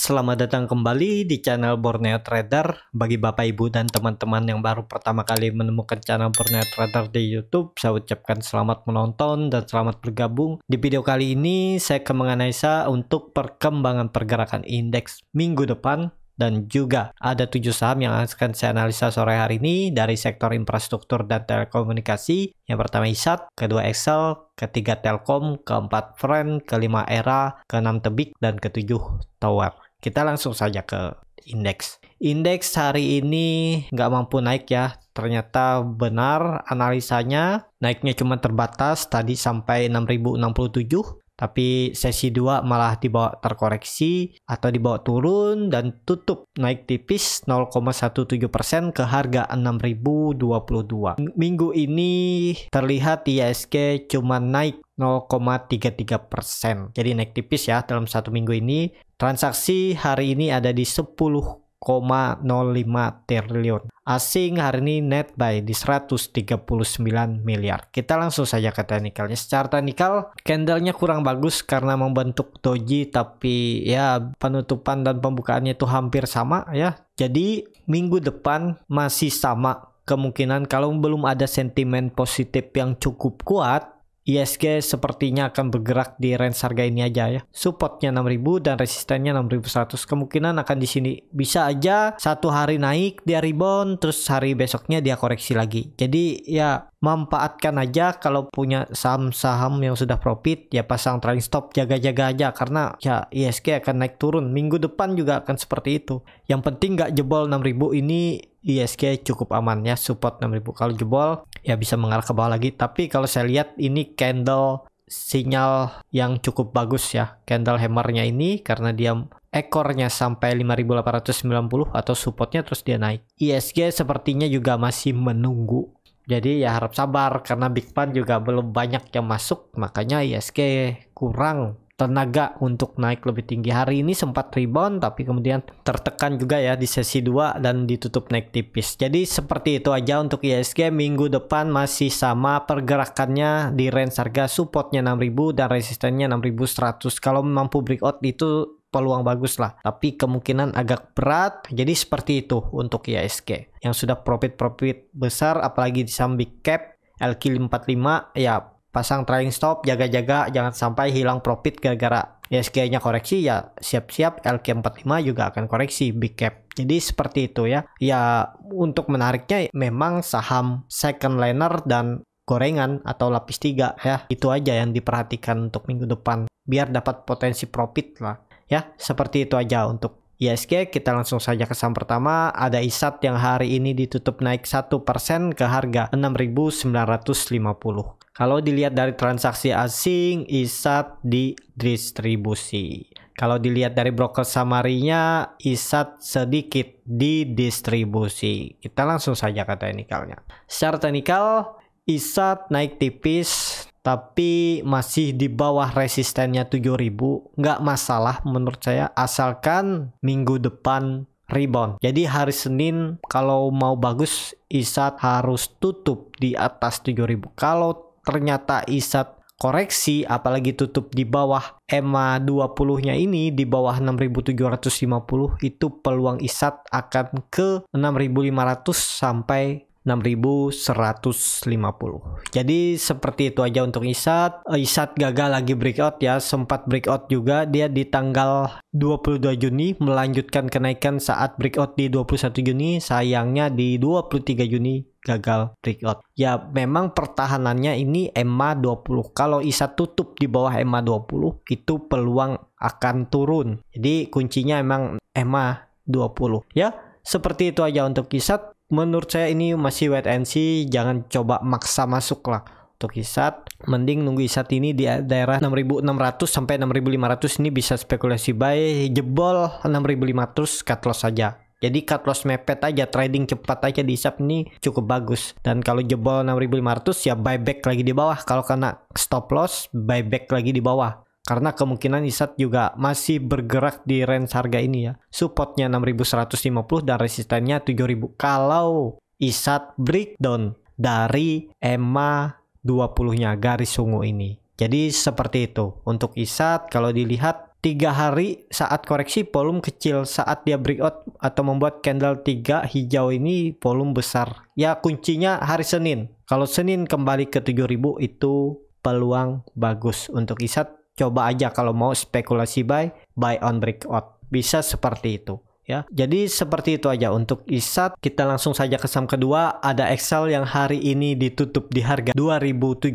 Selamat datang kembali di channel Borneo Trader. Bagi Bapak Ibu dan teman-teman yang baru pertama kali menemukan channel Borneo Trader di YouTube, saya ucapkan selamat menonton dan selamat bergabung. Di video kali ini saya akan menganalisa untuk perkembangan pergerakan indeks minggu depan dan juga ada tujuh saham yang akan saya analisa sore hari ini dari sektor infrastruktur dan telekomunikasi. Yang pertama ISAT, kedua Excel, ketiga Telkom, keempat Friend, kelima Era, keenam Tebik, dan ketujuh Tower. Kita langsung saja ke indeks. Indeks hari ini nggak mampu naik ya. Ternyata benar analisanya. Naiknya cuma terbatas tadi sampai 6067 tapi sesi 2 malah dibawa terkoreksi atau dibawa turun dan tutup naik tipis 0,17% ke harga 6022. Minggu ini terlihat ISG cuma naik 0,33%. Jadi naik tipis ya dalam satu minggu ini. Transaksi hari ini ada di 10 triliun. Asing hari ini net buy di 139 miliar. Kita langsung saja ke teknikalnya. Secara teknikal, candlenya kurang bagus karena membentuk doji tapi ya penutupan dan pembukaannya itu hampir sama ya. Jadi minggu depan masih sama kemungkinan kalau belum ada sentimen positif yang cukup kuat ISG sepertinya akan bergerak di range harga ini aja ya. Supportnya 6000 dan resistennya 6100. Kemungkinan akan di sini. Bisa aja satu hari naik dia rebound terus hari besoknya dia koreksi lagi. Jadi ya manfaatkan aja kalau punya saham-saham yang sudah profit ya pasang trailing stop jaga-jaga aja karena ya ISG e akan naik turun minggu depan juga akan seperti itu yang penting nggak jebol 6000 ini ISG e cukup aman ya support 6000 kalau jebol ya bisa mengarah ke bawah lagi tapi kalau saya lihat ini candle sinyal yang cukup bagus ya candle hammernya ini karena dia ekornya sampai 5890 atau supportnya terus dia naik ISG e sepertinya juga masih menunggu jadi ya harap sabar karena Big Pan juga belum banyak yang masuk makanya ISG kurang tenaga untuk naik lebih tinggi. Hari ini sempat rebound tapi kemudian tertekan juga ya di sesi 2 dan ditutup naik tipis. Jadi seperti itu aja untuk ISG minggu depan masih sama pergerakannya di range harga supportnya 6000 dan resistennya 6100. Kalau mampu breakout itu peluang bagus lah tapi kemungkinan agak berat jadi seperti itu untuk ISG yang sudah profit-profit besar apalagi di saham big cap LQ45 ya pasang trailing stop jaga-jaga jangan sampai hilang profit gara-gara ISG-nya koreksi ya siap-siap LQ45 juga akan koreksi big cap jadi seperti itu ya ya untuk menariknya memang saham second liner dan gorengan atau lapis tiga ya itu aja yang diperhatikan untuk minggu depan biar dapat potensi profit lah Ya, seperti itu aja untuk ISG kita langsung saja ke saham pertama ada ISAT yang hari ini ditutup naik 1% ke harga 6.950 kalau dilihat dari transaksi asing ISAT didistribusi kalau dilihat dari broker samarinya ISAT sedikit didistribusi kita langsung saja ke teknikalnya secara technical Isat naik tipis tapi masih di bawah resistennya 7000 nggak masalah menurut saya asalkan minggu depan rebound jadi hari Senin kalau mau bagus ISAT harus tutup di atas 7000 kalau ternyata ISAT koreksi apalagi tutup di bawah EMA 20-nya ini di bawah 6750 itu peluang ISAT akan ke 6500 sampai 6150. Jadi seperti itu aja untuk Isat. Eh, Isat gagal lagi breakout ya, sempat breakout juga dia di tanggal 22 Juni melanjutkan kenaikan saat breakout di 21 Juni, sayangnya di 23 Juni gagal breakout. Ya memang pertahanannya ini EMA 20. Kalau Isat tutup di bawah EMA 20 itu peluang akan turun. Jadi kuncinya emang EMA 20 ya. Seperti itu aja untuk Isat menurut saya ini masih wait and see jangan coba maksa masuk lah untuk isat mending nunggu isat ini di daerah 6600 sampai 6500 ini bisa spekulasi buy jebol 6500 cut loss saja jadi cut loss mepet aja trading cepat aja di isap ini cukup bagus dan kalau jebol 6500 ya buyback lagi di bawah kalau kena stop loss buyback lagi di bawah karena kemungkinan ISAT juga masih bergerak di range harga ini ya. Supportnya 6150 dan resistennya 7000. Kalau ISAT breakdown dari EMA 20-nya garis ungu ini. Jadi seperti itu. Untuk ISAT kalau dilihat tiga hari saat koreksi volume kecil saat dia breakout atau membuat candle 3 hijau ini volume besar ya kuncinya hari Senin kalau Senin kembali ke 7000 itu peluang bagus untuk ISAT coba aja kalau mau spekulasi buy buy on breakout bisa seperti itu ya. Jadi seperti itu aja untuk ISAT. Kita langsung saja ke saham kedua. Ada Excel yang hari ini ditutup di harga 2730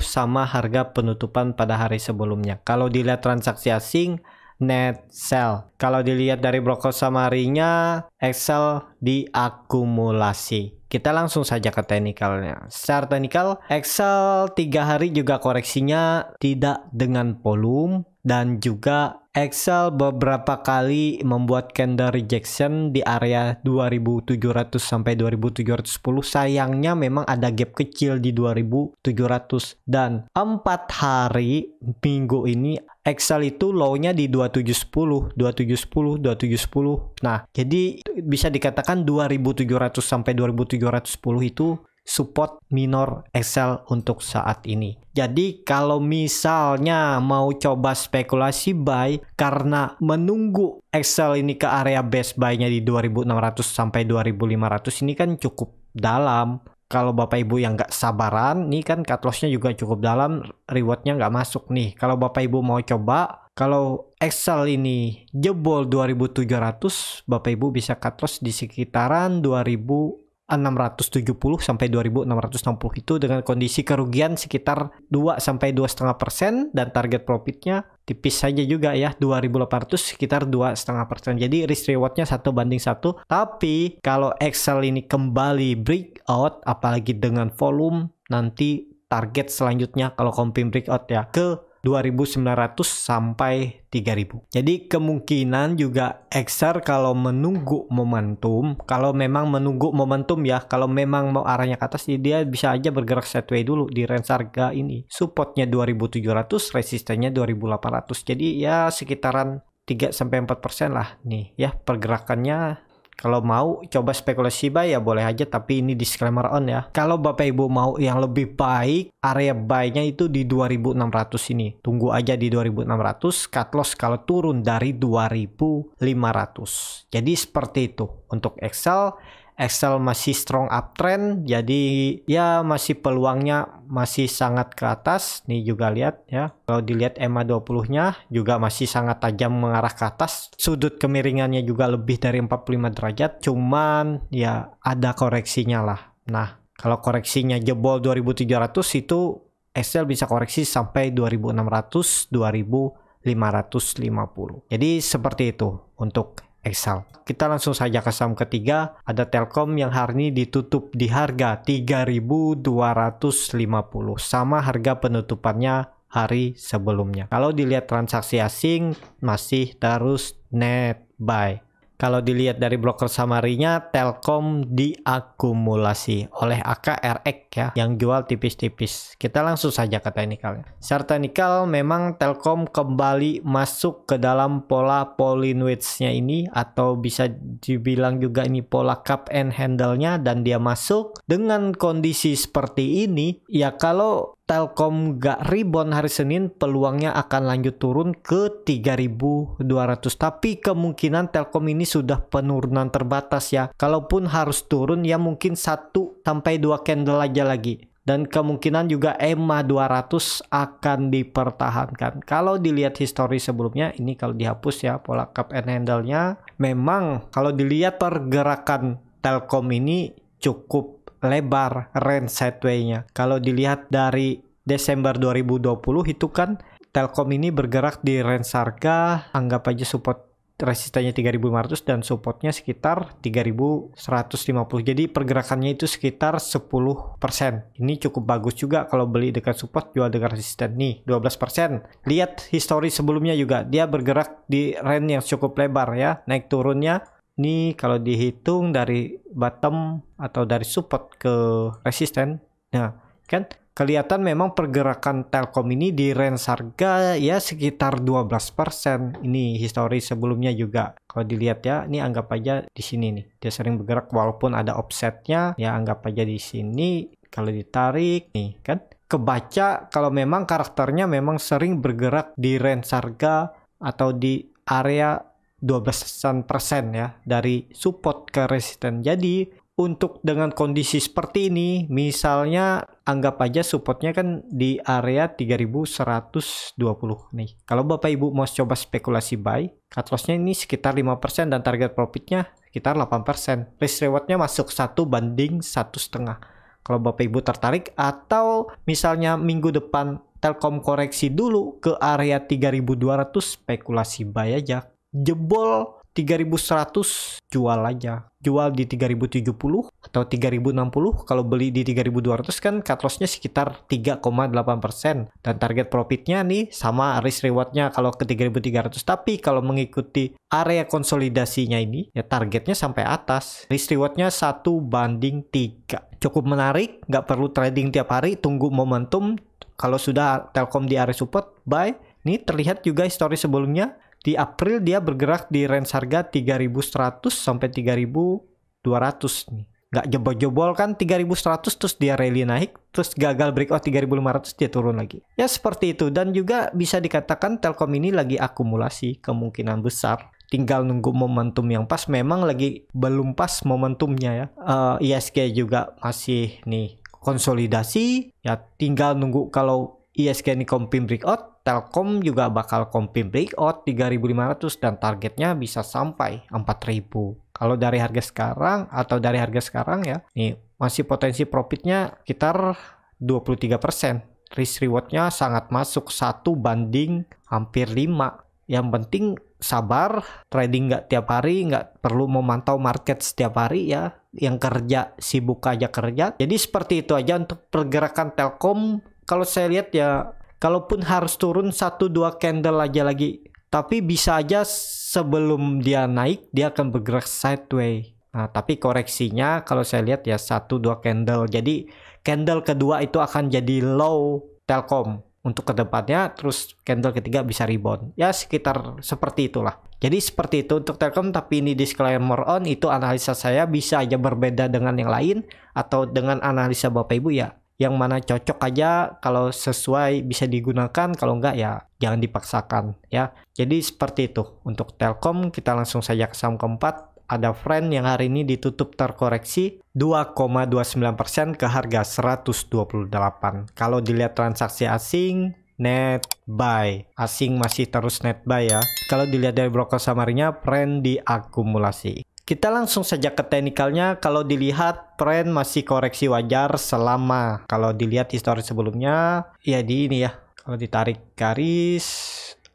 sama harga penutupan pada hari sebelumnya. Kalau dilihat transaksi asing net sell. Kalau dilihat dari broker summary-nya, Excel diakumulasi. Kita langsung saja ke teknikalnya. Secara teknikal, Excel tiga hari juga koreksinya tidak dengan volume dan juga Excel beberapa kali membuat candle rejection di area 2700 sampai 2710 sayangnya memang ada gap kecil di 2700 dan 4 hari minggu ini Excel itu low-nya di 2710, 2710, 2710. Nah, jadi bisa dikatakan 2700 sampai 2710 itu support minor Excel untuk saat ini. Jadi kalau misalnya mau coba spekulasi buy karena menunggu Excel ini ke area base buy-nya di 2600 sampai 2500 ini kan cukup dalam. Kalau Bapak Ibu yang nggak sabaran, nih kan cut loss-nya juga cukup dalam, reward-nya nggak masuk nih. Kalau Bapak Ibu mau coba, kalau Excel ini jebol 2700, Bapak Ibu bisa cut loss di sekitaran 2000 670 sampai 2660 itu dengan kondisi kerugian sekitar 2 sampai 2,5 persen dan target profitnya tipis saja juga ya 2800 sekitar 2,5 persen jadi risk rewardnya satu banding satu tapi kalau Excel ini kembali breakout apalagi dengan volume nanti target selanjutnya kalau comping breakout ya ke 2.900 sampai 3.000. Jadi kemungkinan juga XR kalau menunggu momentum, kalau memang menunggu momentum ya, kalau memang mau arahnya ke atas ya dia bisa aja bergerak sideways dulu di range harga ini. Supportnya 2.700, resistennya 2.800. Jadi ya sekitaran 3 sampai 4% lah nih ya pergerakannya kalau mau coba spekulasi buy ya boleh aja tapi ini disclaimer on ya. Kalau Bapak Ibu mau yang lebih baik area buy-nya itu di 2600 ini. Tunggu aja di 2600 cut loss kalau turun dari 2500. Jadi seperti itu untuk Excel Excel masih strong uptrend jadi ya masih peluangnya masih sangat ke atas nih juga lihat ya kalau dilihat EMA 20 nya juga masih sangat tajam mengarah ke atas sudut kemiringannya juga lebih dari 45 derajat cuman ya ada koreksinya lah nah kalau koreksinya jebol 2700 itu Excel bisa koreksi sampai 2600 2550 jadi seperti itu untuk Excel. Kita langsung saja ke saham ketiga, ada Telkom yang hari ini ditutup di harga 3.250 sama harga penutupannya hari sebelumnya. Kalau dilihat transaksi asing masih terus net buy. Kalau dilihat dari broker samarinya, Telkom diakumulasi oleh AKRX ya, yang jual tipis-tipis. Kita langsung saja ke teknikalnya. Secara teknikal memang Telkom kembali masuk ke dalam pola Polynwitz-nya ini atau bisa dibilang juga ini pola cup and handle-nya dan dia masuk dengan kondisi seperti ini, ya kalau Telkom gak rebound hari Senin peluangnya akan lanjut turun ke 3200 tapi kemungkinan Telkom ini sudah penurunan terbatas ya kalaupun harus turun ya mungkin 1 sampai 2 candle aja lagi dan kemungkinan juga EMA 200 akan dipertahankan. Kalau dilihat histori sebelumnya ini kalau dihapus ya pola cup and handle-nya memang kalau dilihat pergerakan Telkom ini cukup lebar range sideways-nya. Kalau dilihat dari Desember 2020 itu kan Telkom ini bergerak di range harga anggap aja support resistanya 3500 dan supportnya sekitar 3150 jadi pergerakannya itu sekitar 10% ini cukup bagus juga kalau beli dekat support jual dengan resisten nih 12% lihat histori sebelumnya juga dia bergerak di range yang cukup lebar ya naik turunnya ini kalau dihitung dari bottom atau dari support ke resisten nah kan kelihatan memang pergerakan Telkom ini di range harga ya sekitar 12% ini histori sebelumnya juga kalau dilihat ya ini anggap aja di sini nih dia sering bergerak walaupun ada offsetnya ya anggap aja di sini kalau ditarik nih kan kebaca kalau memang karakternya memang sering bergerak di range harga atau di area 12 persen ya dari support ke resisten. Jadi untuk dengan kondisi seperti ini, misalnya anggap aja supportnya kan di area 3120 nih. Kalau Bapak Ibu mau coba spekulasi buy, cut lossnya ini sekitar 5% dan target profitnya sekitar 8%. Risk rewardnya masuk 1 banding satu setengah. Kalau Bapak Ibu tertarik atau misalnya minggu depan Telkom koreksi dulu ke area 3200 spekulasi buy aja jebol 3100 jual aja jual di 3070 atau 3060 kalau beli di 3200 kan cut lossnya sekitar 3,8% dan target profitnya nih sama risk rewardnya kalau ke 3300 tapi kalau mengikuti area konsolidasinya ini ya targetnya sampai atas risk rewardnya 1 banding 3 cukup menarik nggak perlu trading tiap hari tunggu momentum kalau sudah Telkom di area support buy ini terlihat juga histori sebelumnya di April dia bergerak di range harga 3100 sampai 3200 nih. Gak jebol-jebol kan 3100 terus dia rally naik terus gagal breakout 3500 dia turun lagi. Ya seperti itu dan juga bisa dikatakan Telkom ini lagi akumulasi kemungkinan besar tinggal nunggu momentum yang pas memang lagi belum pas momentumnya ya uh, eh, ISG juga masih nih konsolidasi ya tinggal nunggu kalau ISG ini comping breakout Telkom juga bakal kompi breakout 3500 dan targetnya bisa sampai 4000. Kalau dari harga sekarang atau dari harga sekarang ya, nih masih potensi profitnya sekitar 23%. Risk rewardnya sangat masuk satu banding hampir 5. Yang penting sabar, trading nggak tiap hari, nggak perlu memantau market setiap hari ya. Yang kerja sibuk aja kerja. Jadi seperti itu aja untuk pergerakan Telkom. Kalau saya lihat ya kalaupun harus turun satu dua candle aja lagi tapi bisa aja sebelum dia naik dia akan bergerak sideways Nah, tapi koreksinya kalau saya lihat ya satu dua candle. Jadi candle kedua itu akan jadi low Telkom untuk kedepannya. Terus candle ketiga bisa rebound. Ya sekitar seperti itulah. Jadi seperti itu untuk Telkom. Tapi ini disclaimer on itu analisa saya bisa aja berbeda dengan yang lain atau dengan analisa bapak ibu ya yang mana cocok aja kalau sesuai bisa digunakan kalau enggak ya jangan dipaksakan ya jadi seperti itu untuk Telkom kita langsung saja ke saham keempat ada friend yang hari ini ditutup terkoreksi 2,29% ke harga 128. Kalau dilihat transaksi asing net buy asing masih terus net buy ya kalau dilihat dari broker samarinya friend diakumulasi kita langsung saja ke teknikalnya. Kalau dilihat trend masih koreksi wajar selama kalau dilihat histori sebelumnya ya di ini ya. Kalau ditarik garis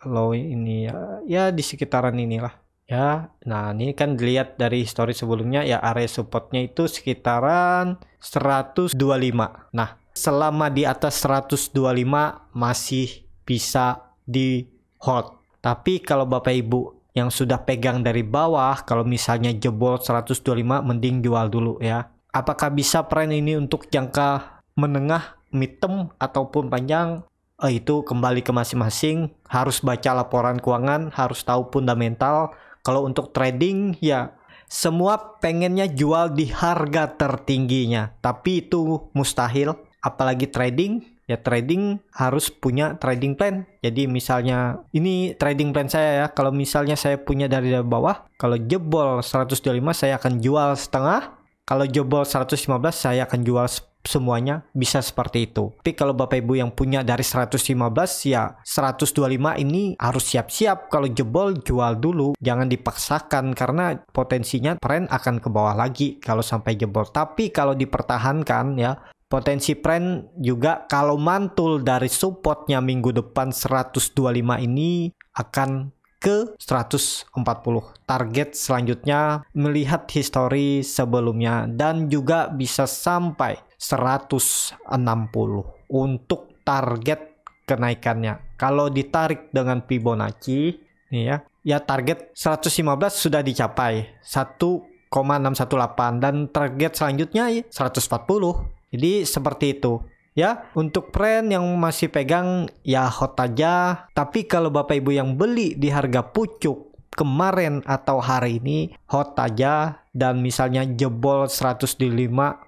low ini ya, ya di sekitaran inilah ya. Nah, ini kan dilihat dari histori sebelumnya ya area supportnya itu sekitaran 125. Nah, selama di atas 125 masih bisa di hold. Tapi kalau Bapak Ibu yang sudah pegang dari bawah kalau misalnya jebol 125 mending jual dulu ya. Apakah bisa peran ini untuk jangka menengah, mitem ataupun panjang? Eh, itu kembali ke masing-masing, harus baca laporan keuangan, harus tahu fundamental. Kalau untuk trading ya semua pengennya jual di harga tertingginya, tapi itu mustahil apalagi trading ya trading harus punya trading plan. Jadi misalnya ini trading plan saya ya. Kalau misalnya saya punya dari bawah, kalau jebol 125 saya akan jual setengah. Kalau jebol 115 saya akan jual semuanya bisa seperti itu. Tapi kalau Bapak Ibu yang punya dari 115 ya 125 ini harus siap-siap kalau jebol jual dulu. Jangan dipaksakan karena potensinya tren akan ke bawah lagi kalau sampai jebol. Tapi kalau dipertahankan ya Potensi trend juga kalau mantul dari supportnya minggu depan 125 ini akan ke 140. Target selanjutnya melihat histori sebelumnya dan juga bisa sampai 160 untuk target kenaikannya. Kalau ditarik dengan Fibonacci, nih ya, ya target 115 sudah dicapai. 1,618 dan target selanjutnya 140 jadi seperti itu. Ya, untuk brand yang masih pegang ya hot aja, tapi kalau Bapak Ibu yang beli di harga pucuk kemarin atau hari ini hot aja dan misalnya jebol 105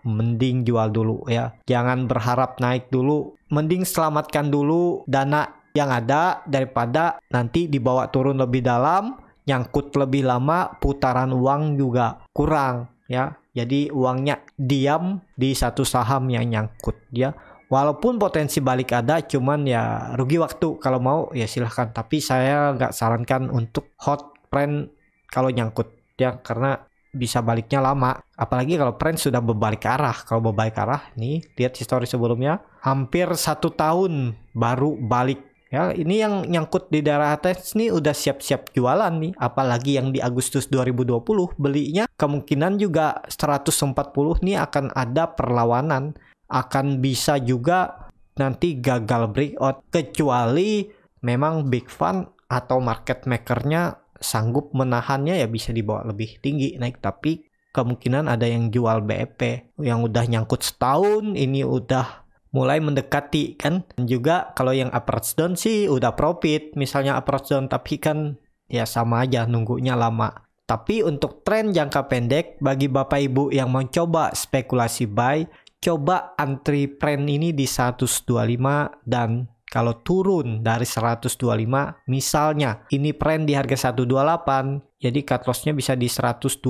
mending jual dulu ya. Jangan berharap naik dulu, mending selamatkan dulu dana yang ada daripada nanti dibawa turun lebih dalam, nyangkut lebih lama, putaran uang juga kurang ya. Jadi uangnya diam di satu saham yang nyangkut ya. Walaupun potensi balik ada, cuman ya rugi waktu. Kalau mau ya silahkan. Tapi saya nggak sarankan untuk hot trend kalau nyangkut ya karena bisa baliknya lama. Apalagi kalau trend sudah berbalik arah. Kalau berbalik arah, nih lihat histori sebelumnya, hampir satu tahun baru balik Ya, ini yang nyangkut di daerah atas nih udah siap-siap jualan nih, apalagi yang di Agustus 2020 belinya kemungkinan juga 140 nih akan ada perlawanan, akan bisa juga nanti gagal breakout kecuali memang big fund atau market makernya sanggup menahannya ya bisa dibawa lebih tinggi naik tapi kemungkinan ada yang jual BEP yang udah nyangkut setahun ini udah mulai mendekati kan. Dan juga kalau yang approach down sih udah profit, misalnya approach down tapi kan ya sama aja nunggunya lama. Tapi untuk tren jangka pendek bagi Bapak Ibu yang mau coba spekulasi buy, coba antri trend ini di 125 dan kalau turun dari 125 misalnya ini trend di harga 128 jadi cut lossnya bisa di 121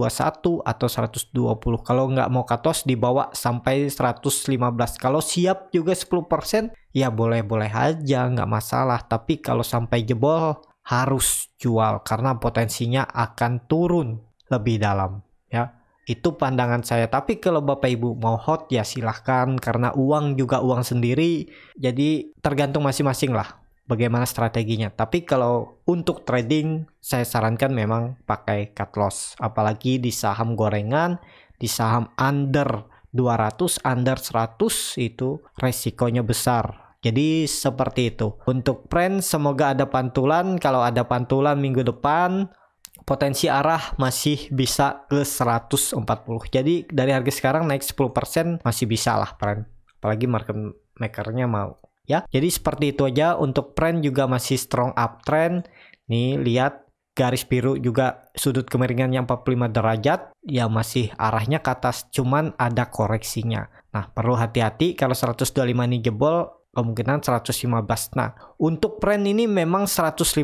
atau 120. Kalau nggak mau cut loss dibawa sampai 115. Kalau siap juga 10% ya boleh-boleh aja nggak masalah. Tapi kalau sampai jebol harus jual karena potensinya akan turun lebih dalam ya. Itu pandangan saya. Tapi kalau Bapak Ibu mau hot ya silahkan karena uang juga uang sendiri. Jadi tergantung masing-masing lah bagaimana strateginya. Tapi kalau untuk trading, saya sarankan memang pakai cut loss. Apalagi di saham gorengan, di saham under 200, under 100 itu resikonya besar. Jadi seperti itu. Untuk trend semoga ada pantulan. Kalau ada pantulan minggu depan, potensi arah masih bisa ke 140. Jadi dari harga sekarang naik 10% masih bisa lah trend. Apalagi market makernya mau ya. Jadi seperti itu aja untuk trend juga masih strong uptrend. Nih lihat garis biru juga sudut kemiringan yang 45 derajat ya masih arahnya ke atas cuman ada koreksinya. Nah, perlu hati-hati kalau 125 ini jebol kemungkinan 115. Nah, untuk trend ini memang 115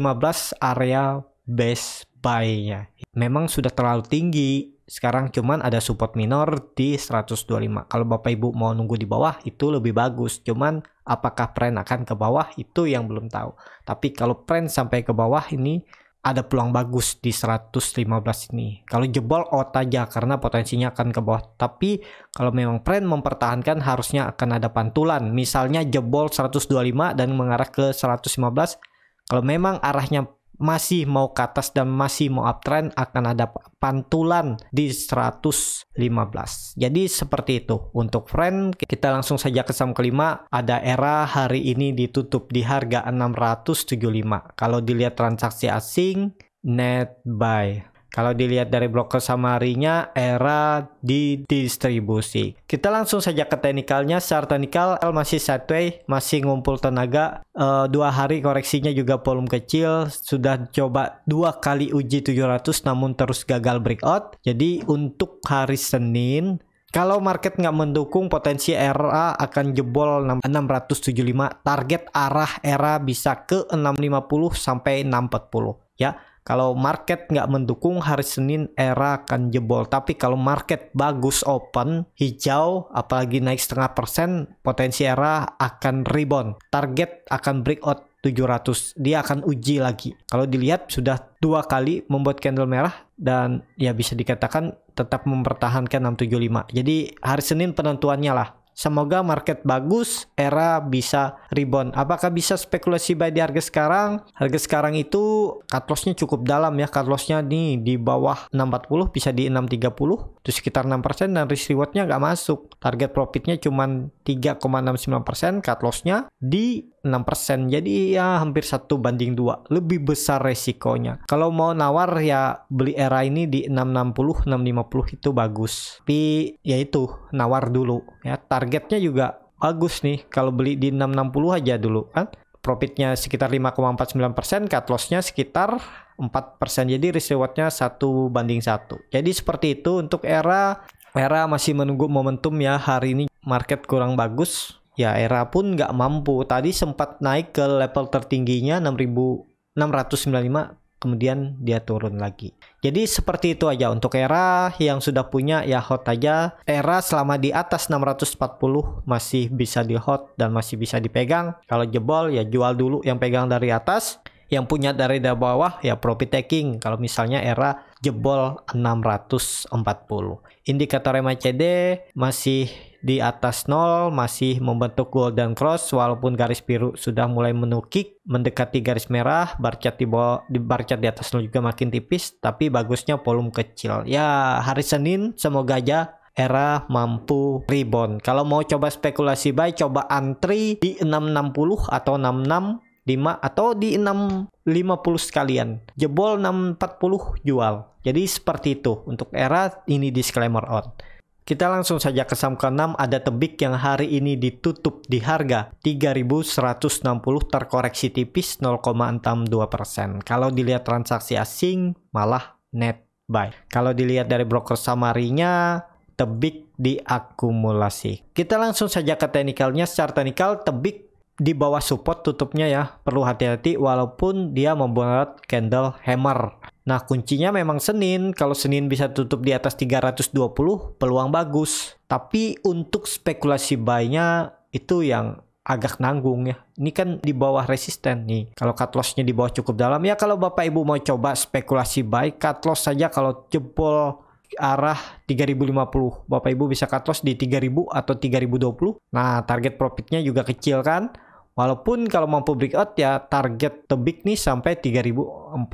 area base buy-nya. Memang sudah terlalu tinggi sekarang cuman ada support minor di 125. Kalau Bapak Ibu mau nunggu di bawah itu lebih bagus. Cuman apakah trend akan ke bawah itu yang belum tahu. Tapi kalau trend sampai ke bawah ini ada peluang bagus di 115 ini. Kalau jebol out aja karena potensinya akan ke bawah. Tapi kalau memang trend mempertahankan harusnya akan ada pantulan. Misalnya jebol 125 dan mengarah ke 115. Kalau memang arahnya masih mau ke atas dan masih mau uptrend akan ada pantulan di 115. Jadi seperti itu. Untuk friend kita langsung saja ke saham kelima. Ada era hari ini ditutup di harga 675. Kalau dilihat transaksi asing net buy kalau dilihat dari broker summary-nya, era di distribusi. Kita langsung saja ke teknikalnya. Secara teknikal masih sideways, masih ngumpul tenaga. E, dua hari koreksinya juga volume kecil. Sudah coba dua kali uji 700 namun terus gagal breakout. Jadi untuk hari Senin, kalau market nggak mendukung potensi era akan jebol 675 target arah era bisa ke 650 sampai 640 ya kalau market nggak mendukung hari Senin era akan jebol. Tapi kalau market bagus open, hijau, apalagi naik setengah persen, potensi era akan rebound. Target akan breakout 700. Dia akan uji lagi. Kalau dilihat sudah dua kali membuat candle merah dan ya bisa dikatakan tetap mempertahankan 675. Jadi hari Senin penentuannya lah Semoga market bagus, era bisa rebound. Apakah bisa spekulasi buy di harga sekarang? Harga sekarang itu cut lossnya cukup dalam ya. Cut lossnya nih di bawah 640 bisa di 630 itu sekitar 6% dan risk rewardnya nggak masuk. Target profitnya cuma 3,69% cut lossnya di 6%. Jadi ya hampir satu banding dua lebih besar resikonya. Kalau mau nawar ya beli era ini di 660, 650 itu bagus. Tapi ya itu nawar dulu ya. Targetnya juga bagus nih kalau beli di 660 aja dulu kan. Profitnya sekitar 5,49%, cut lossnya sekitar sekitar 4%. Jadi risk satu banding satu Jadi seperti itu untuk era Era masih menunggu momentum ya hari ini market kurang bagus ya era pun nggak mampu tadi sempat naik ke level tertingginya 6695 kemudian dia turun lagi jadi seperti itu aja untuk era yang sudah punya ya hot aja era selama di atas 640 masih bisa di hot dan masih bisa dipegang kalau jebol ya jual dulu yang pegang dari atas yang punya dari bawah ya profit taking kalau misalnya era jebol 640 indikator MACD masih di atas nol masih membentuk golden cross walaupun garis biru sudah mulai menukik mendekati garis merah bar chart di bawah di bar chart di atas nol juga makin tipis tapi bagusnya volume kecil ya hari Senin semoga aja era mampu rebound kalau mau coba spekulasi buy coba antri di 660 atau 66 5 atau di 650 sekalian. Jebol 640 jual. Jadi seperti itu untuk era ini disclaimer on. Kita langsung saja ke saham ke-6 ada Tebik yang hari ini ditutup di harga 3160 terkoreksi tipis 0,62%. Kalau dilihat transaksi asing malah net buy. Kalau dilihat dari broker samarinya Tebik diakumulasi. Kita langsung saja ke teknikalnya. Secara teknikal Tebik di bawah support tutupnya ya perlu hati-hati walaupun dia membuat candle hammer Nah kuncinya memang Senin, kalau Senin bisa tutup di atas 320 peluang bagus. Tapi untuk spekulasi buy-nya itu yang agak nanggung ya. Ini kan di bawah resisten nih. Kalau cut loss-nya di bawah cukup dalam ya kalau Bapak Ibu mau coba spekulasi buy, cut loss saja kalau jebol arah 3050. Bapak Ibu bisa cut loss di 3000 atau 3020. Nah, target profitnya juga kecil kan? Walaupun kalau mampu breakout ya target tebik nih sampai 3425.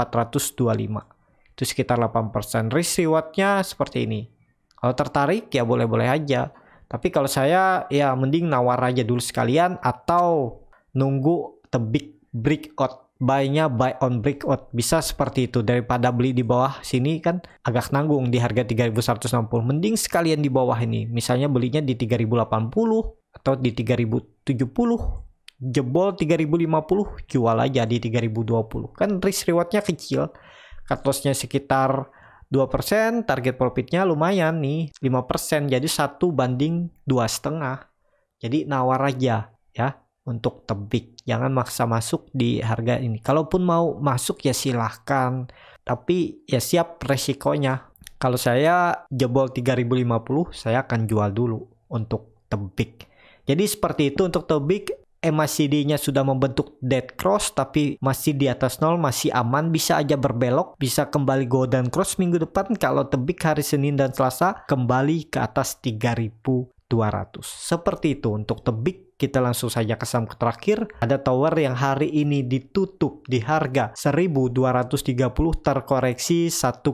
Itu sekitar 8%. Risk rewardnya seperti ini. Kalau tertarik ya boleh-boleh aja. Tapi kalau saya ya mending nawar aja dulu sekalian atau nunggu tebik breakout. Buy-nya buy on breakout. Bisa seperti itu daripada beli di bawah sini kan agak nanggung di harga 3160. Mending sekalian di bawah ini. Misalnya belinya di 3080 atau di 3070 jebol 3050 jual aja di 3020 kan risk rewardnya kecil cut lossnya sekitar 2% target profitnya lumayan nih 5% jadi satu banding dua setengah jadi nawar aja ya untuk tebik jangan maksa masuk di harga ini kalaupun mau masuk ya silahkan tapi ya siap resikonya kalau saya jebol 3050 saya akan jual dulu untuk tebik jadi seperti itu untuk tebik MACD-nya sudah membentuk dead cross tapi masih di atas nol masih aman bisa aja berbelok bisa kembali golden cross minggu depan kalau tebik hari Senin dan Selasa kembali ke atas 3000 200. Seperti itu untuk tebik kita langsung saja ke saham terakhir. Ada tower yang hari ini ditutup di harga 1230 terkoreksi 1,2%.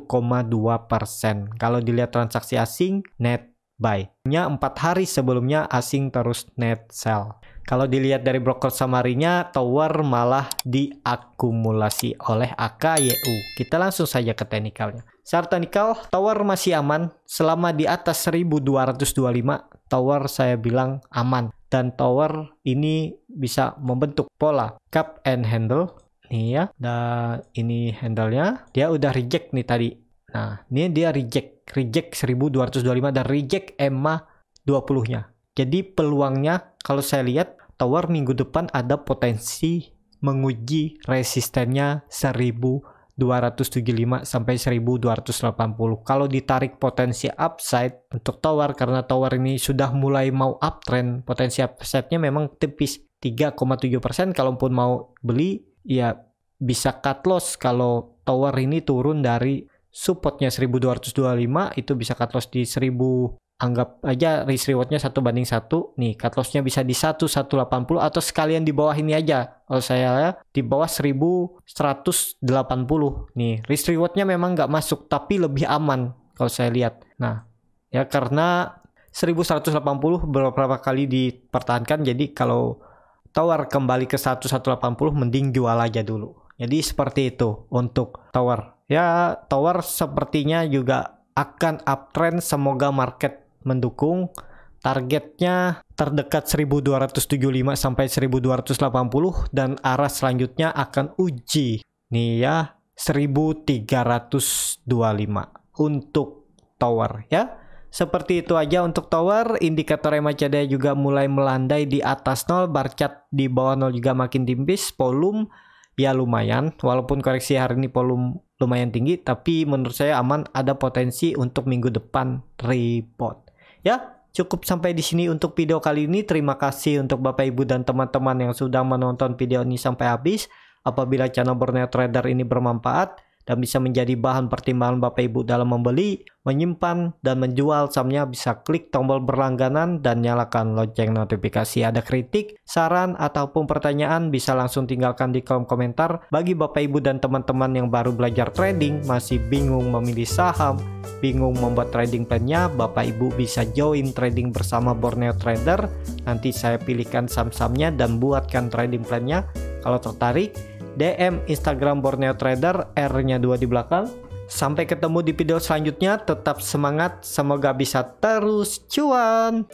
Kalau dilihat transaksi asing net buy. Nya 4 hari sebelumnya asing terus net sell. Kalau dilihat dari broker samarinya, tower malah diakumulasi oleh AKYU. Kita langsung saja ke teknikalnya. Secara teknikal, tower masih aman. Selama di atas 1225, tower saya bilang aman. Dan tower ini bisa membentuk pola cup and handle. Nih ya, dan ini handlenya. Dia udah reject nih tadi. Nah, ini dia reject. Reject 1225 dan reject EMA 20-nya. Jadi peluangnya kalau saya lihat Tower minggu depan ada potensi menguji resistennya 1275 sampai 1280. Kalau ditarik potensi upside untuk tower karena tower ini sudah mulai mau uptrend, potensi upside-nya memang tipis 3,7% kalaupun mau beli ya bisa cut loss kalau tower ini turun dari supportnya 1225 itu bisa cut loss di 1000 anggap aja risk rewardnya satu banding satu nih cut lossnya bisa di satu puluh atau sekalian di bawah ini aja kalau saya di bawah 1180 nih risk rewardnya memang nggak masuk tapi lebih aman kalau saya lihat nah ya karena 1180 beberapa kali dipertahankan jadi kalau tower kembali ke puluh mending jual aja dulu jadi seperti itu untuk tower ya tower sepertinya juga akan uptrend semoga market mendukung targetnya terdekat 1275 sampai 1280 dan arah selanjutnya akan uji nih ya 1325 untuk tower ya. Seperti itu aja untuk tower, indikator MACD juga mulai melandai di atas 0, bar chart di bawah 0 juga makin tipis, volume ya lumayan, walaupun koreksi hari ini volume lumayan tinggi, tapi menurut saya aman ada potensi untuk minggu depan report. Ya, cukup sampai di sini untuk video kali ini. Terima kasih untuk Bapak Ibu dan teman-teman yang sudah menonton video ini sampai habis. Apabila channel Borneo Trader ini bermanfaat, dan bisa menjadi bahan pertimbangan Bapak Ibu dalam membeli, menyimpan, dan menjual sahamnya bisa klik tombol berlangganan dan nyalakan lonceng notifikasi. Ada kritik, saran, ataupun pertanyaan bisa langsung tinggalkan di kolom komentar. Bagi Bapak Ibu dan teman-teman yang baru belajar trading, masih bingung memilih saham, bingung membuat trading plannya, Bapak Ibu bisa join trading bersama Borneo Trader. Nanti saya pilihkan saham-sahamnya dan buatkan trading plannya. Kalau tertarik, DM Instagram Borneo Trader R-nya 2 di belakang. Sampai ketemu di video selanjutnya, tetap semangat, semoga bisa terus cuan.